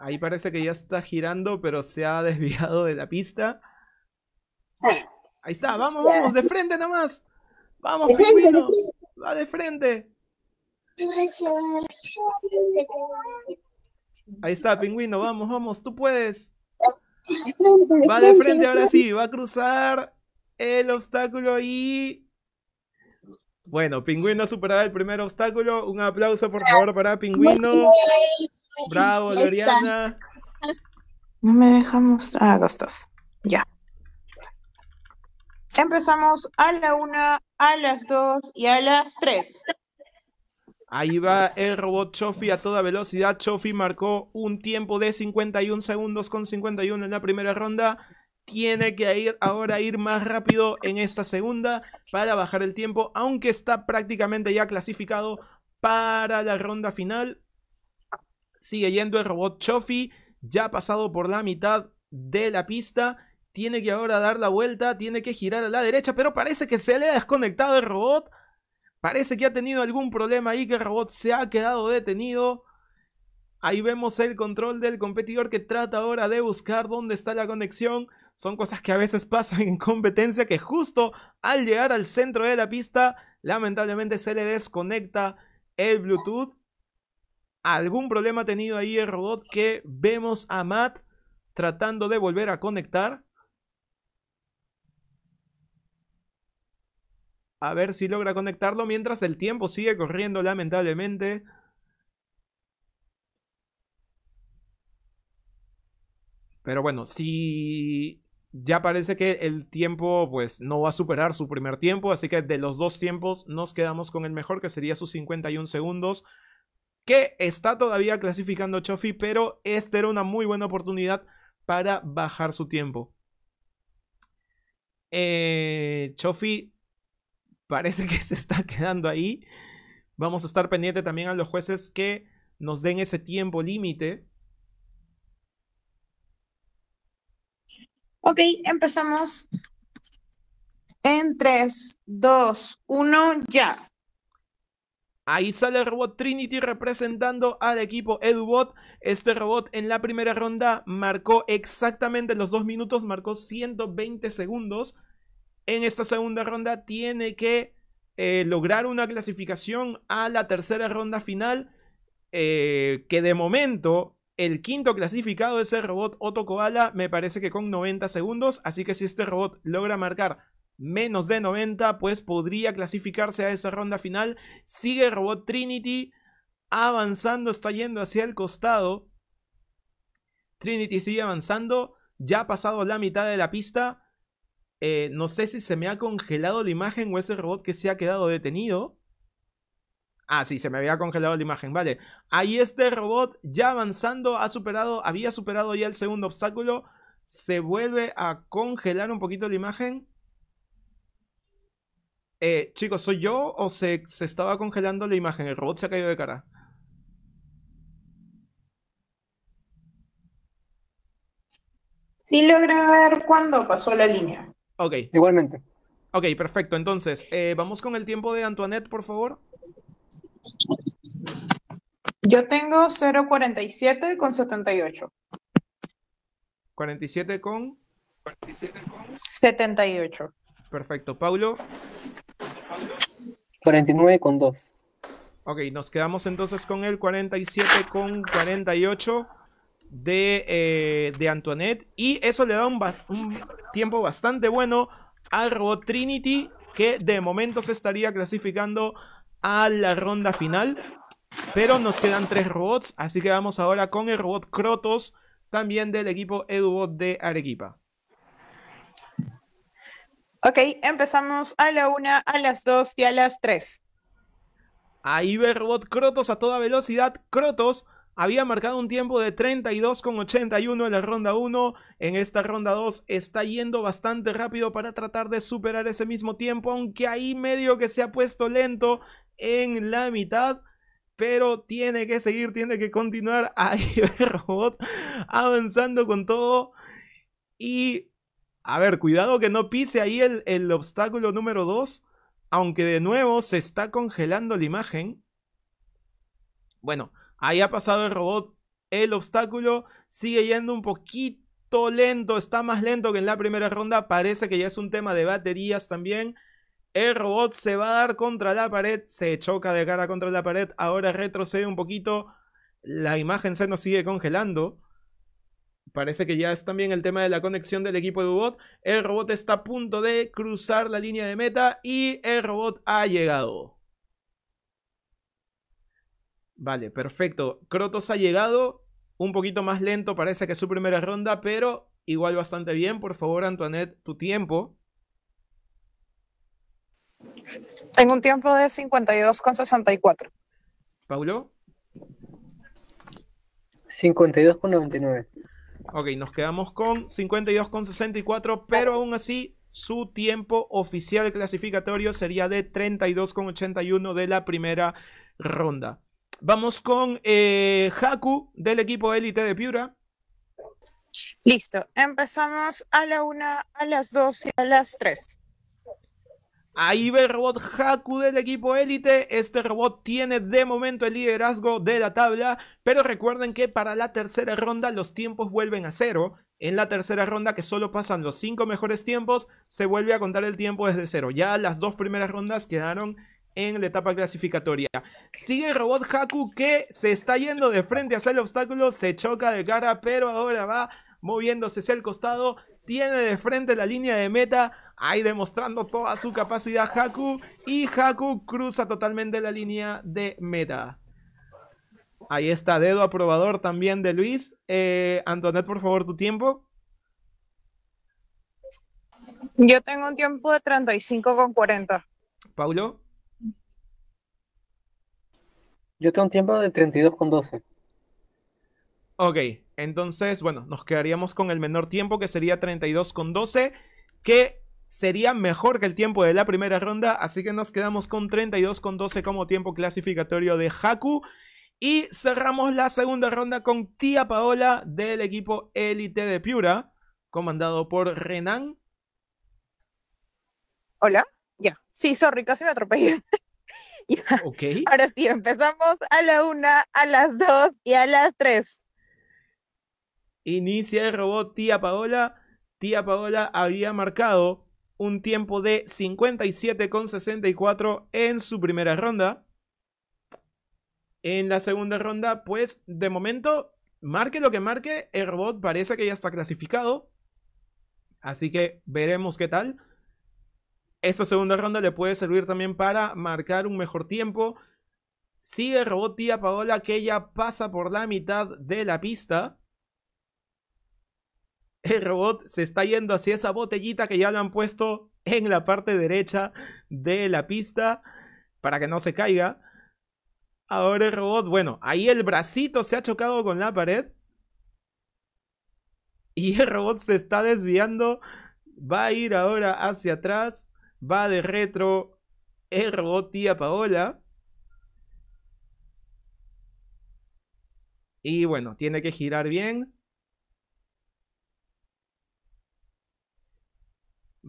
Ahí parece que ya está girando, pero se ha desviado de la pista. Ahí está, vamos, vamos, de frente nomás. Vamos, pingüino. Va de frente. Ahí está, pingüino, vamos, vamos, tú puedes. Va de frente ahora sí, va a cruzar el obstáculo y bueno, Pingüino superaba el primer obstáculo. Un aplauso, por favor, para Pingüino. Bravo, Loriana. No me dejamos. Ah, dos, Ya. Empezamos a la una, a las dos y a las tres. Ahí va el robot Chofi a toda velocidad. Chofi marcó un tiempo de 51 segundos con 51 en la primera ronda tiene que ir ahora ir más rápido en esta segunda para bajar el tiempo, aunque está prácticamente ya clasificado para la ronda final. Sigue yendo el robot Chofi, ya ha pasado por la mitad de la pista. Tiene que ahora dar la vuelta, tiene que girar a la derecha, pero parece que se le ha desconectado el robot. Parece que ha tenido algún problema ahí, que el robot se ha quedado detenido. Ahí vemos el control del competidor que trata ahora de buscar dónde está la conexión son cosas que a veces pasan en competencia que justo al llegar al centro de la pista, lamentablemente se le desconecta el Bluetooth. Algún problema ha tenido ahí el robot que vemos a Matt tratando de volver a conectar. A ver si logra conectarlo mientras el tiempo sigue corriendo lamentablemente. Pero bueno, si ya parece que el tiempo pues no va a superar su primer tiempo, así que de los dos tiempos nos quedamos con el mejor que sería sus 51 segundos, que está todavía clasificando Chofi, pero esta era una muy buena oportunidad para bajar su tiempo. Eh, Chofi parece que se está quedando ahí. Vamos a estar pendiente también a los jueces que nos den ese tiempo límite Ok, empezamos. En 3, 2, 1, ya. Ahí sale el robot Trinity representando al equipo EduBot. Este robot en la primera ronda marcó exactamente los dos minutos, marcó 120 segundos. En esta segunda ronda tiene que eh, lograr una clasificación a la tercera ronda final. Eh, que de momento el quinto clasificado es el robot Otto Koala, me parece que con 90 segundos, así que si este robot logra marcar menos de 90, pues podría clasificarse a esa ronda final. Sigue el robot Trinity avanzando, está yendo hacia el costado. Trinity sigue avanzando, ya ha pasado la mitad de la pista. Eh, no sé si se me ha congelado la imagen o ese robot que se ha quedado detenido. Ah, sí, se me había congelado la imagen, vale. Ahí este robot ya avanzando ha superado, había superado ya el segundo obstáculo. Se vuelve a congelar un poquito la imagen. Eh, chicos, ¿soy yo o se, estaba congelando la imagen? El robot se ha caído de cara. Sí logré ver cuándo pasó la línea. Ok. Igualmente. Ok, perfecto. Entonces, eh, vamos con el tiempo de Antoinette, por favor. Yo tengo 0.47 con 78. 47 con... 78. Perfecto. Paulo. 49 con 2. Ok, nos quedamos entonces con el 47 con 48 eh, de, Antoinette. Y eso le da un, un tiempo bastante bueno al robot Trinity, que de momento se estaría clasificando a la ronda final. Pero nos quedan tres robots, así que vamos ahora con el robot Crotos, también del equipo EduBot de Arequipa. Ok, empezamos a la una, a las dos y a las tres. Ahí ve el robot Crotos a toda velocidad. Crotos había marcado un tiempo de 32,81 en la ronda 1. En esta ronda 2 está yendo bastante rápido para tratar de superar ese mismo tiempo, aunque ahí medio que se ha puesto lento en la mitad. Pero tiene que seguir, tiene que continuar. Ahí el robot avanzando con todo. Y, a ver, cuidado que no pise ahí el, el obstáculo número 2. Aunque de nuevo se está congelando la imagen. Bueno, ahí ha pasado el robot. El obstáculo sigue yendo un poquito lento, está más lento que en la primera ronda. Parece que ya es un tema de baterías también. El robot se va a dar contra la pared, se choca de cara contra la pared, ahora retrocede un poquito, la imagen se nos sigue congelando. Parece que ya es también el tema de la conexión del equipo de Ubot. El robot está a punto de cruzar la línea de meta y el robot ha llegado. Vale, perfecto. Crotos ha llegado un poquito más lento, parece que su primera ronda, pero igual bastante bien. Por favor, Antoinette, tu tiempo. Tengo un tiempo de 52,64. ¿Paulo? 52,99. Ok, nos quedamos con 52,64, pero aún así su tiempo oficial clasificatorio sería de 32,81 de la primera ronda. Vamos con eh, Haku del equipo élite de Piura. Listo, empezamos a la una a las 2 y a las 3. Ahí ve el robot Haku del equipo élite. Este robot tiene de momento el liderazgo de la tabla, pero recuerden que para la tercera ronda los tiempos vuelven a cero. En la tercera ronda, que solo pasan los cinco mejores tiempos, se vuelve a contar el tiempo desde cero. Ya las dos primeras rondas quedaron en la etapa clasificatoria. Sigue el robot Haku que se está yendo de frente hacia el obstáculo, se choca de cara, pero ahora va moviéndose hacia el costado, tiene de frente la línea de meta Ahí demostrando toda su capacidad Haku. Y Haku cruza totalmente la línea de meta. Ahí está, dedo aprobador también de Luis. Eh, Antonet, por favor, tu tiempo. Yo tengo un tiempo de 35 con 40. Paulo. Yo tengo un tiempo de 32 con 12. Ok, entonces, bueno, nos quedaríamos con el menor tiempo que sería 32 con 12, que sería mejor que el tiempo de la primera ronda, así que nos quedamos con 32 con 12 como tiempo clasificatorio de Haku. Y cerramos la segunda ronda con Tía Paola del equipo Elite de Piura, comandado por Renan. Hola, ya. Sí, sorry, casi me atropellé. Ahora sí, empezamos a la una, a las dos y a las tres. Inicia el robot Tía Paola. Tía Paola había marcado un tiempo de 57,64 en su primera ronda. En la segunda ronda, pues de momento, marque lo que marque, el robot parece que ya está clasificado. Así que veremos qué tal. Esta segunda ronda le puede servir también para marcar un mejor tiempo. Sigue el robot Tía Paola que ya pasa por la mitad de la pista el robot se está yendo hacia esa botellita que ya le han puesto en la parte derecha de la pista para que no se caiga. Ahora el robot, bueno, ahí el bracito se ha chocado con la pared. Y el robot se está desviando. Va a ir ahora hacia atrás. Va de retro el robot tía Paola. Y bueno, tiene que girar bien.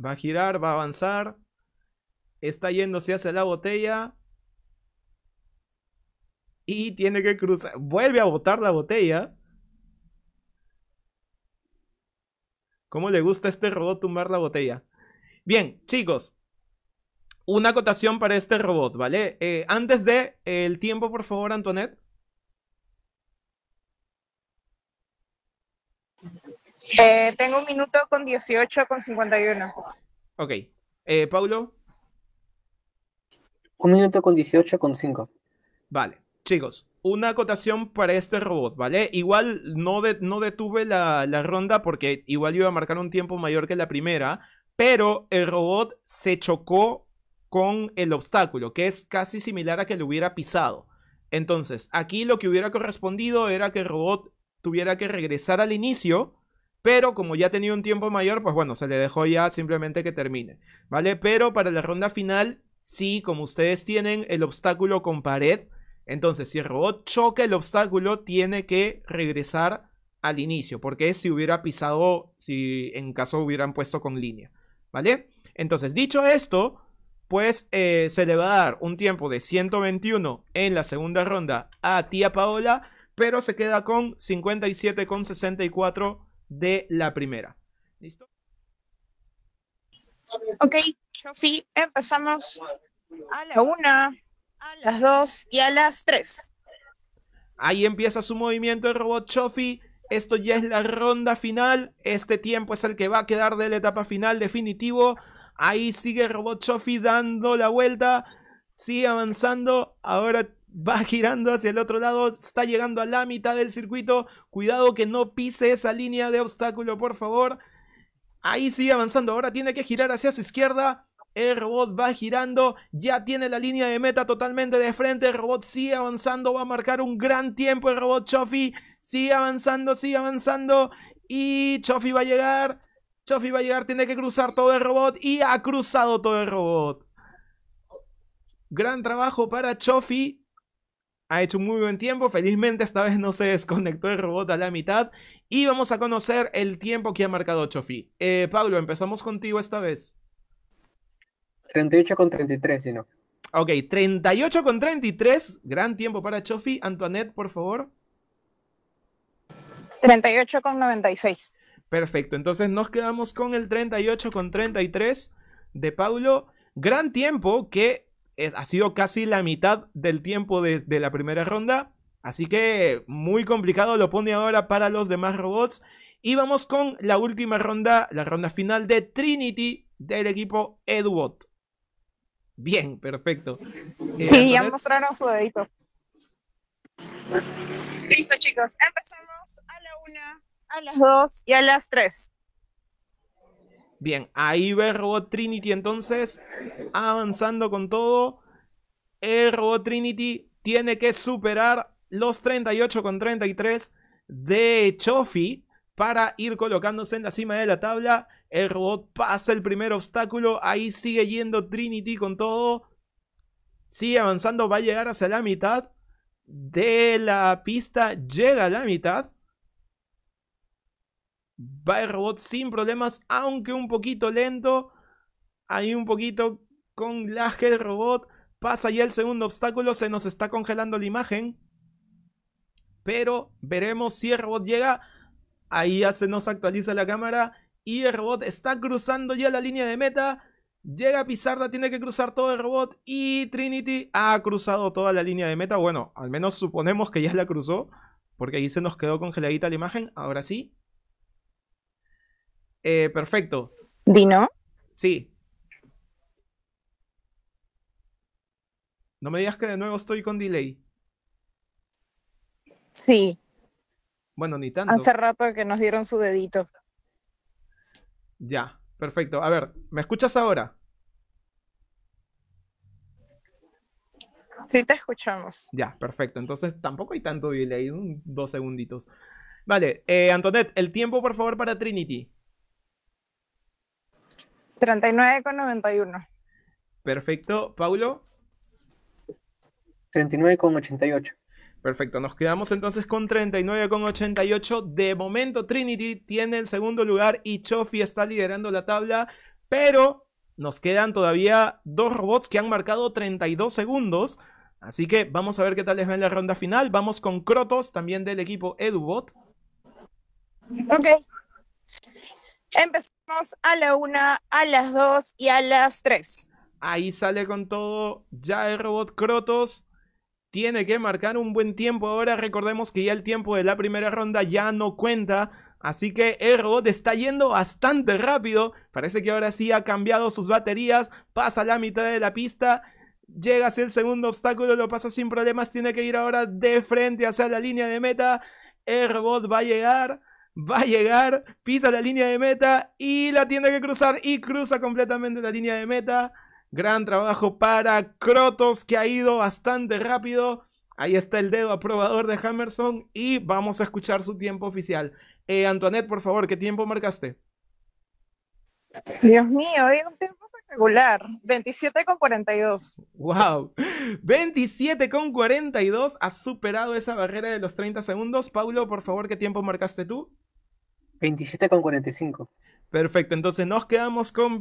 Va a girar, va a avanzar. Está yéndose hacia la botella. Y tiene que cruzar. Vuelve a botar la botella. ¿Cómo le gusta a este robot tumbar la botella? Bien, chicos. Una acotación para este robot, ¿vale? Eh, antes de eh, el tiempo, por favor, Antonet. Eh, tengo un minuto con 18, con 51. Ok. Eh, Paulo. Un minuto con 18, con 5. Vale. Chicos, una acotación para este robot, ¿vale? Igual no, no detuve la, la ronda porque igual iba a marcar un tiempo mayor que la primera, pero el robot se chocó con el obstáculo, que es casi similar a que lo hubiera pisado. Entonces, aquí lo que hubiera correspondido era que el robot tuviera que regresar al inicio pero como ya tenido un tiempo mayor, pues bueno, se le dejó ya simplemente que termine, ¿vale? Pero para la ronda final, sí, como ustedes tienen el obstáculo con pared, entonces si el robot choca el obstáculo, tiene que regresar al inicio, porque es si hubiera pisado, si en caso hubieran puesto con línea, ¿vale? Entonces, dicho esto, pues eh, se le va a dar un tiempo de 121 en la segunda ronda a tía Paola, pero se queda con 57,64 de la primera. ¿Listo? Ok, Sofi, empezamos a la una, a las dos y a las tres. Ahí empieza su movimiento el robot Chofi. Esto ya es la ronda final. Este tiempo es el que va a quedar de la etapa final definitivo. Ahí sigue el robot Chofi dando la vuelta. Sigue avanzando. Ahora va girando hacia el otro lado, está llegando a la mitad del circuito. Cuidado que no pise esa línea de obstáculo, por favor. Ahí sigue avanzando, ahora tiene que girar hacia su izquierda. El robot va girando, ya tiene la línea de meta totalmente de frente. El robot sigue avanzando, va a marcar un gran tiempo. El robot Chofi sigue avanzando, sigue avanzando. Y Chofi va a llegar. Chofi va a llegar, tiene que cruzar todo el robot. Y ha cruzado todo el robot. Gran trabajo para Chofi ha hecho un muy buen tiempo. Felizmente esta vez no se desconectó el robot a la mitad. Y vamos a conocer el tiempo que ha marcado Chofi. Eh, Pablo, empezamos contigo esta vez. 38 con 33, si no. Ok, 38 con 33. Gran tiempo para Chofi. Antoinette, por favor. 38 con 96. Perfecto, entonces nos quedamos con el 38 con 33 de Pablo. Gran tiempo que ha sido casi la mitad del tiempo de, la primera ronda. Así que muy complicado lo pone ahora para los demás robots. Y vamos con la última ronda, la ronda final de Trinity del equipo Edward. Bien, perfecto. Eh, sí, ya mostraron su dedito. Listo, chicos. Empezamos a la una, a las dos y a las tres. Bien, ahí ve Robot Trinity entonces avanzando con todo. El Robot Trinity tiene que superar los 38 con 33 de Chofi para ir colocándose en la cima de la tabla. El robot pasa el primer obstáculo, ahí sigue yendo Trinity con todo. Sigue avanzando, va a llegar hacia la mitad de la pista, llega a la mitad va el robot sin problemas, aunque un poquito lento. Ahí un poquito con laje el robot. Pasa ya el segundo obstáculo, se nos está congelando la imagen. Pero veremos si el robot llega. Ahí ya se nos actualiza la cámara. Y el robot está cruzando ya la línea de meta. Llega Pizarra, tiene que cruzar todo el robot. Y Trinity ha cruzado toda la línea de meta. Bueno, al menos suponemos que ya la cruzó. Porque ahí se nos quedó congeladita la imagen. Ahora sí, eh, perfecto. ¿Dino? Sí. No me digas que de nuevo estoy con delay. Sí. Bueno, ni tanto. Hace rato que nos dieron su dedito. Ya, perfecto. A ver, ¿me escuchas ahora? Sí, te escuchamos. Ya, perfecto. Entonces tampoco hay tanto delay, dos segunditos. Vale, eh, Antonet, el tiempo por favor para Trinity. 39,91. Perfecto. Paulo. 39,88. Perfecto, nos quedamos entonces con 39,88. De momento Trinity tiene el segundo lugar y Chofi está liderando la tabla, pero nos quedan todavía dos robots que han marcado 32 segundos. Así que vamos a ver qué tal les va en la ronda final. Vamos con Crotos, también del equipo EduBot. Ok. Empezamos a la una, a las dos y a las tres. Ahí sale con todo ya el robot Crotos. Tiene que marcar un buen tiempo. Ahora recordemos que ya el tiempo de la primera ronda ya no cuenta. Así que el robot está yendo bastante rápido. Parece que ahora sí ha cambiado sus baterías. Pasa la mitad de la pista. Llega hacia el segundo obstáculo. Lo pasa sin problemas. Tiene que ir ahora de frente hacia la línea de meta. El robot va a llegar va a llegar, pisa la línea de meta y la tiene que cruzar y cruza completamente la línea de meta. Gran trabajo para Crotos que ha ido bastante rápido. Ahí está el dedo aprobador de Hammerson y vamos a escuchar su tiempo oficial. Eh, Antoinette, por favor, ¿qué tiempo marcaste? Dios mío, es un tiempo espectacular. 27 con 42. ¡Wow! 27 con 42. Has superado esa barrera de los 30 segundos. Paulo, por favor, ¿qué tiempo marcaste tú? con 45. Perfecto, entonces nos quedamos con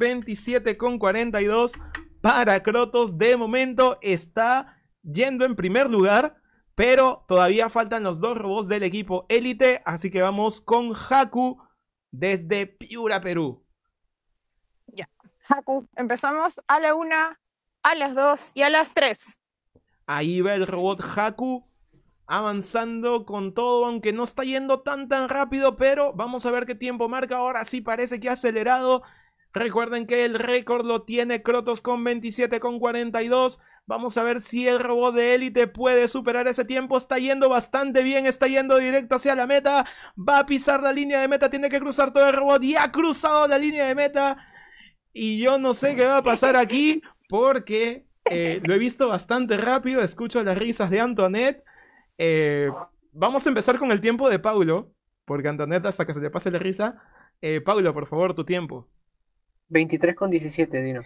con 42. para Crotos. De momento está yendo en primer lugar, pero todavía faltan los dos robots del equipo élite, así que vamos con Haku desde Piura, Perú. Ya, Haku, empezamos a la una, a las dos y a las tres. Ahí va el robot Haku avanzando con todo, aunque no está yendo tan tan rápido, pero vamos a ver qué tiempo marca. Ahora sí parece que ha acelerado. Recuerden que el récord lo tiene Crotos con 27 con 42. Vamos a ver si el robot de élite puede superar ese tiempo. Está yendo bastante bien, está yendo directo hacia la meta. Va a pisar la línea de meta, tiene que cruzar todo el robot y ha cruzado la línea de meta. Y yo no sé qué va a pasar aquí porque eh, lo he visto bastante rápido. Escucho las risas de Antoinette eh, vamos a empezar con el tiempo de Paulo, porque Antonet, hasta que se le pase la risa. Eh, Paulo, por favor, tu tiempo. 23 con 17, Dino.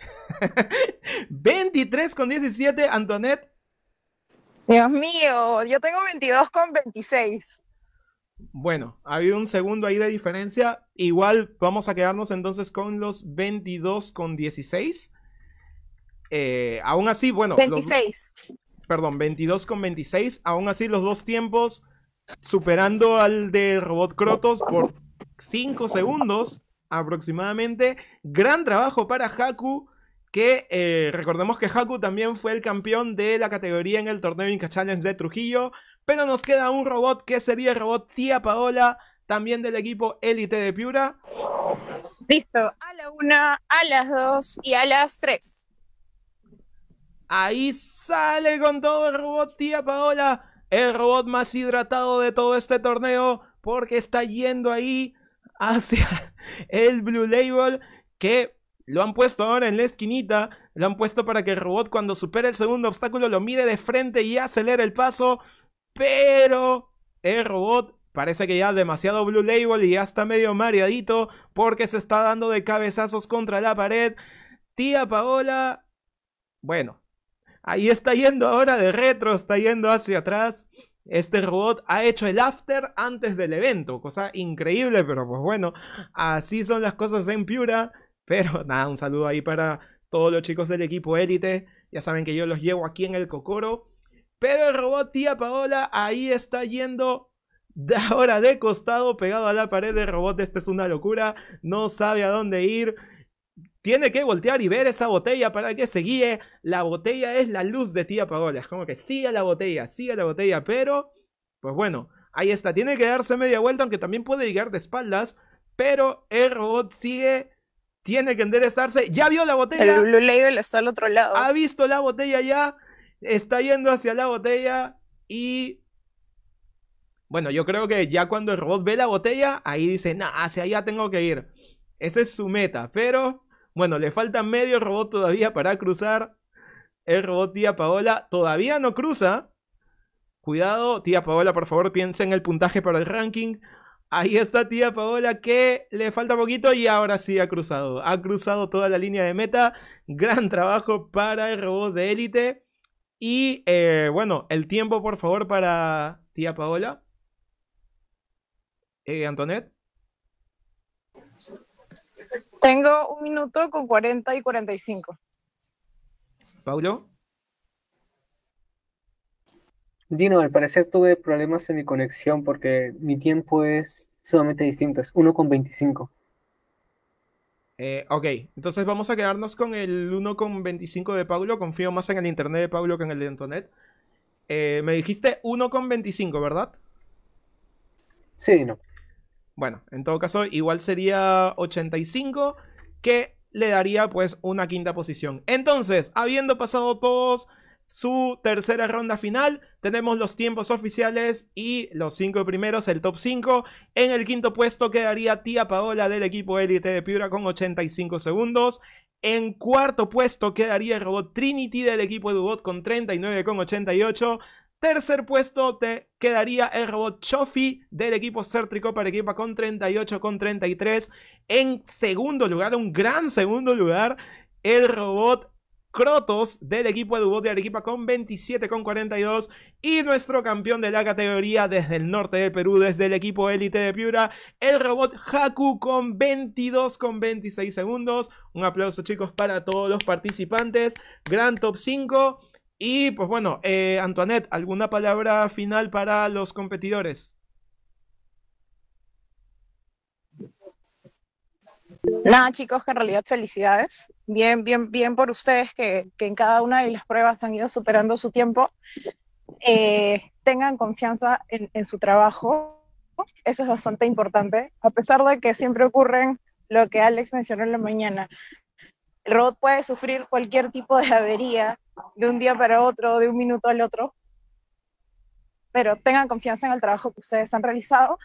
23 con 17, Antonet. Dios mío, yo tengo 22 con 26. Bueno, ha habido un segundo ahí de diferencia. Igual vamos a quedarnos entonces con los 22 con 16. Eh, aún así, bueno. 26 perdón, 22 con 26. Aún así, los dos tiempos superando al de Robot Crotos por 5 segundos aproximadamente. Gran trabajo para Haku, que eh, recordemos que Haku también fue el campeón de la categoría en el torneo Inca Challenge de Trujillo. Pero nos queda un robot que sería el robot Tía Paola, también del equipo Elite de Piura. Listo, a la una, a las dos y a las tres. Ahí sale con todo el robot Tía Paola, el robot más hidratado de todo este torneo, porque está yendo ahí hacia el Blue Label que lo han puesto ahora en la esquinita, lo han puesto para que el robot cuando supere el segundo obstáculo lo mire de frente y acelere el paso, pero el robot parece que ya demasiado Blue Label y ya está medio mareadito porque se está dando de cabezazos contra la pared. Tía Paola, bueno, Ahí está yendo ahora de retro, está yendo hacia atrás. Este robot ha hecho el after antes del evento, cosa increíble, pero pues bueno, así son las cosas en Piura. Pero nada, un saludo ahí para todos los chicos del equipo élite. Ya saben que yo los llevo aquí en el Cocoro. Pero el robot tía Paola ahí está yendo de ahora de costado pegado a la pared del robot. Esta es una locura. No sabe a dónde ir tiene que voltear y ver esa botella para que se guíe. La botella es la luz de tía Paola. Es como que sigue la botella, sigue la botella, pero pues bueno, ahí está. Tiene que darse media vuelta, aunque también puede llegar de espaldas. Pero el robot sigue, tiene que enderezarse. Ya vio la botella. El Blue Label está al otro lado. Ha visto la botella ya, está yendo hacia la botella y. Bueno, yo creo que ya cuando el robot ve la botella, ahí dice, nah, hacia allá tengo que ir. Esa es su meta, pero bueno, le falta medio robot todavía para cruzar. El robot tía Paola todavía no cruza. Cuidado, tía Paola, por favor, piensa en el puntaje para el ranking. Ahí está tía Paola que le falta poquito y ahora sí ha cruzado. Ha cruzado toda la línea de meta. Gran trabajo para el robot de élite. Y eh, bueno, el tiempo por favor para tía Paola. Eh, Antonet. Tengo un minuto con 40 y 45. ¿Paulo? Dino, al parecer tuve problemas en mi conexión porque mi tiempo es sumamente distinto, es 1 con 25. Eh, ok, entonces vamos a quedarnos con el 1 con 25 de Paulo. Confío más en el internet de Paulo que en el de Antonet. Eh, me dijiste 1 con 25, ¿verdad? Sí, Dino. Bueno, en todo caso, igual sería 85, que le daría pues una quinta posición. Entonces, habiendo pasado todos su tercera ronda final, tenemos los tiempos oficiales y los cinco primeros, el top 5. En el quinto puesto quedaría Tía Paola del equipo élite de Piura con 85 segundos. En cuarto puesto quedaría el robot Trinity del equipo Dubot con 39,88. Tercer puesto te quedaría el robot Chofi del equipo Cétrico para equipa con 38 con 33. En segundo lugar, un gran segundo lugar, el robot Crotos del equipo Edubot de Arequipa con 27 con 42 y nuestro campeón de la categoría desde el norte de Perú, desde el equipo élite de Piura, el robot Haku con 22 con 26 segundos. Un aplauso chicos para todos los participantes. Gran top 5. Y pues bueno, eh, Antoinette, ¿alguna palabra final para los competidores? Nada, chicos, que en realidad felicidades. Bien, bien, bien por ustedes que, en cada una de las pruebas han ido superando su tiempo. Eh, tengan confianza en, en su trabajo. Eso es bastante importante, a pesar de que siempre ocurren lo que Alex mencionó en la mañana. El robot puede sufrir cualquier tipo de avería, de un día para otro, de un minuto al otro. Pero tengan confianza en el trabajo que ustedes han realizado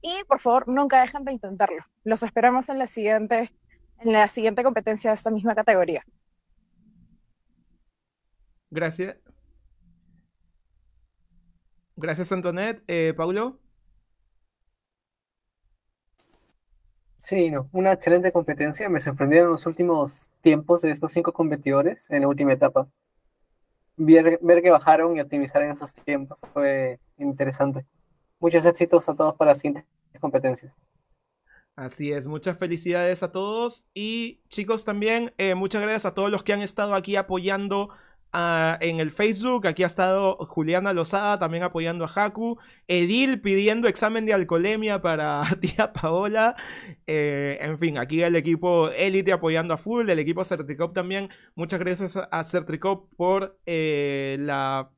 y por favor nunca dejen de intentarlo. Los esperamos en la siguiente, en la siguiente competencia de esta misma categoría. Gracias. Gracias, Antoinette. Eh, Paulo. Sí, una excelente competencia. Me sorprendieron los últimos tiempos de estos cinco competidores en la última etapa ver, que bajaron y optimizar en esos tiempos fue interesante. Muchos éxitos a todos para las siguientes competencias. Así es, muchas felicidades a todos y chicos también, eh, muchas gracias a todos los que han estado aquí apoyando Ah, en el Facebook, aquí ha estado Juliana Lozada también apoyando a Haku, Edil pidiendo examen de alcoholemia para tía Paola, eh, en fin, aquí el equipo Elite apoyando a Full, el equipo Certicop también, muchas gracias a Certicop por eh, la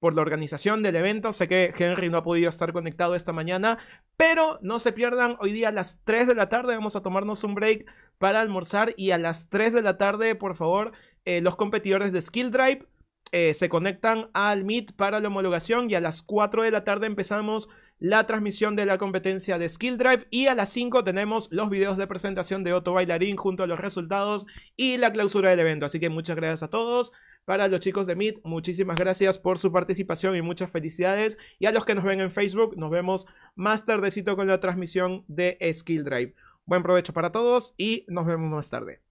por la organización del evento. Sé que Henry no ha podido estar conectado esta mañana, pero no se pierdan, hoy día a las 3 de la tarde vamos a tomarnos un break para almorzar y a las 3 de la tarde, por favor, eh, los competidores de Skill Drive eh, se conectan al Meet para la homologación y a las 4 de la tarde empezamos la transmisión de la competencia de Skill Drive y a las 5 tenemos los videos de presentación de Otto Bailarín junto a los resultados y la clausura del evento. Así que muchas gracias a todos. Para los chicos de Meet, muchísimas gracias por su participación y muchas felicidades. Y a los que nos ven en Facebook, nos vemos más tardecito con la transmisión de Skill Drive. Buen provecho para todos y nos vemos más tarde.